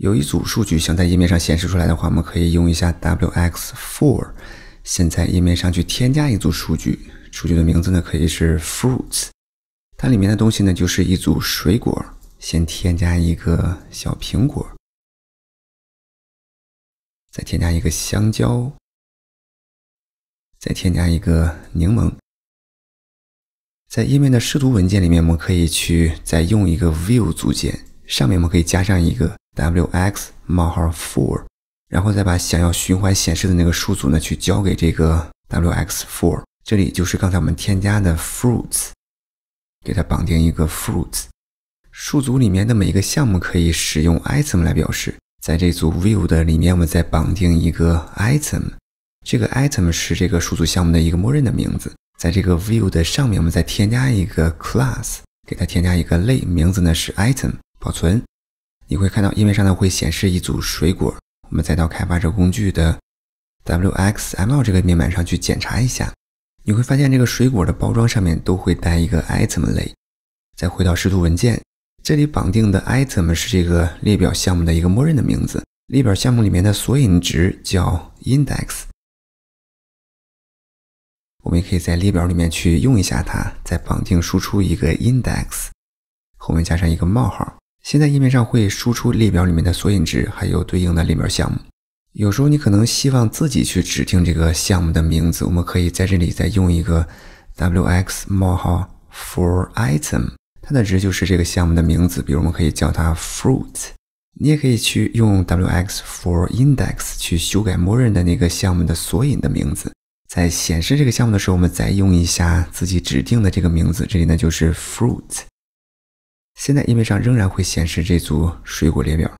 有一组数据想在页面上显示出来的话，我们可以用一下 wx for。现在页面上去添加一组数据，数据的名字呢可以是 fruits，它里面的东西呢就是一组水果。先添加一个小苹果，再添加一个香蕉，再添加一个柠檬。在页面的视图文件里面，我们可以去再用一个 view 组件，上面我们可以加上一个。wx 冒号 for，u 然后再把想要循环显示的那个数组呢，去交给这个 wx for u。这里就是刚才我们添加的 fruits，给它绑定一个 fruits 数组里面的每一个项目可以使用 item 来表示。在这组 view 的里面，我们再绑定一个 item，这个 item 是这个数组项目的一个默认的名字。在这个 view 的上面，我们再添加一个 class，给它添加一个类，名字呢是 item，保存。你会看到页面上呢会显示一组水果，我们再到开发者工具的 W X M L 这个面板上去检查一下，你会发现这个水果的包装上面都会带一个 item 类。再回到视图文件，这里绑定的 item 是这个列表项目的一个默认的名字，列表项目里面的索引值叫 index。我们也可以在列表里面去用一下它，再绑定输出一个 index，后面加上一个冒号。现在页面上会输出列表里面的索引值，还有对应的列表项目。有时候你可能希望自己去指定这个项目的名字，我们可以在这里再用一个 wx 冒号 for item，它的值就是这个项目的名字。比如我们可以叫它 f r u i t 你也可以去用 wx for index 去修改默认的那个项目的索引的名字。在显示这个项目的时候，我们再用一下自己指定的这个名字，这里呢就是 f r u i t 现在页面上仍然会显示这组水果列表。